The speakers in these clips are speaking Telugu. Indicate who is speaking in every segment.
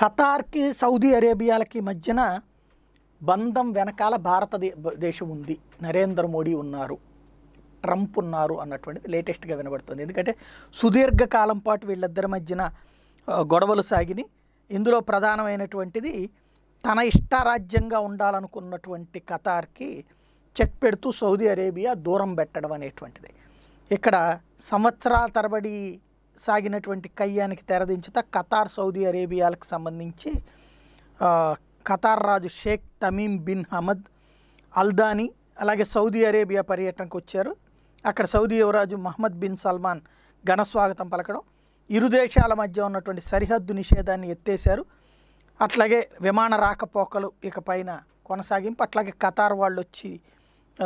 Speaker 1: ఖతార్కి సౌదీ అరేబియాలకి మధ్యన బంధం వెనకాల భారతదేశం దేశం ఉంది నరేంద్ర మోడీ ఉన్నారు ట్రంప్ ఉన్నారు అన్నటువంటిది లేటెస్ట్గా వినబడుతుంది ఎందుకంటే సుదీర్ఘకాలం పాటు వీళ్ళిద్దరి మధ్యన గొడవలు సాగిని ఇందులో ప్రధానమైనటువంటిది తన ఇష్టారాజ్యంగా ఉండాలనుకున్నటువంటి ఖతార్కి చెక్ పెడుతూ సౌదీ అరేబియా దూరం పెట్టడం అనేటువంటిది ఇక్కడ సంవత్సరాల తరబడి సాగినటువంటి కయ్యానికి తెరదించుత ఖతార్ సౌదీ అరేబియాలకు సంబంధించి ఖతార్ రాజు Sheikh Tamim bin Hamad Al Thani అలాగే సౌదీ అరేబియా పర్యటనకు వచ్చారు అక్కడ సౌదీ యువరాజు మహమ్మద్ బిన్ సల్మాన్ ఘన స్వాగతం పలకడం ఇరు దేశాల మధ్య ఉన్నటువంటి సరిహద్దు నిషేధాన్ని ఎత్తేశారు అట్లాగే విమాన రాకపోకలు ఇక పైన కొనసాగింపు అట్లాగే ఖతార్ వాళ్ళు వచ్చి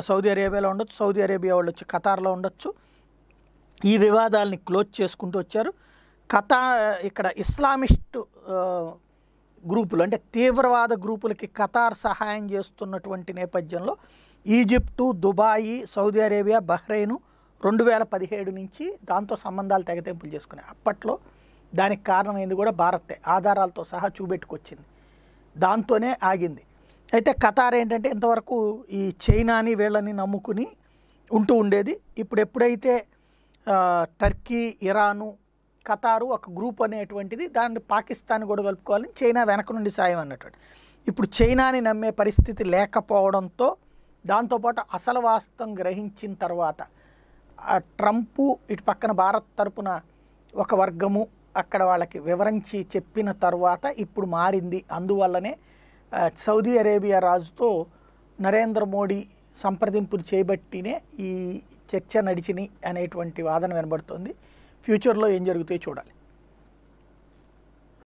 Speaker 1: సౌదీ అరేబియాలో ఉండొచ్చు సౌదీ అరేబియా వాళ్ళు వచ్చి ఖతార్లో ఉండొచ్చు ఈ వివాదాలని క్లోజ్ చేసుకుంటూ వచ్చారు కథ ఇక్కడ ఇస్లామిస్ట్ గ్రూపులు అంటే తీవ్రవాద గ్రూపులకి ఖతార్ సహాయం చేస్తున్నటువంటి నేపథ్యంలో Egypt Dubai Saudi Arabia Bahrain రెండు వేల పదిహేడు నుంచి దాంతో సంబంధాలు తెగతెంపులు చేసుకున్నాయి అప్పట్లో దానికి కారణమైంది కూడా భారతే ఆధారాలతో సహా చూపెట్టుకొచ్చింది దాంతోనే ఆగింది అయితే ఖతార్ ఏంటంటే ఇంతవరకు ఈ చైనాని వీళ్ళని నమ్ముకుని ఉంటూ ఉండేది ఇప్పుడు ఎప్పుడైతే టర్కీ ఇరాను ఖతారు ఒక గ్రూప్ అనేటువంటిది దాన్ని పాకిస్తాన్ కూడా కలుపుకోవాలని చైనా వెనక నుండి సాయం అన్నటువంటి ఇప్పుడు చైనాని నమ్మే పరిస్థితి లేకపోవడంతో దాంతోపాటు అసలు వాస్తవం గ్రహించిన తర్వాత ట్రంప్ ఇటు పక్కన భారత్ తరపున ఒక వర్గము అక్కడ వాళ్ళకి వివరించి చెప్పిన తర్వాత ఇప్పుడు మారింది అందువల్లనే సౌదీ అరేబియా రాజుతో నరేంద్ర మోడీ సంప్రదింపులు చేయబట్టినే ఈ చర్చ నడిచినాయి అనేటువంటి వాదన వినబడుతుంది ఫ్యూచర్లో ఏం జరుగుతాయో చూడాలి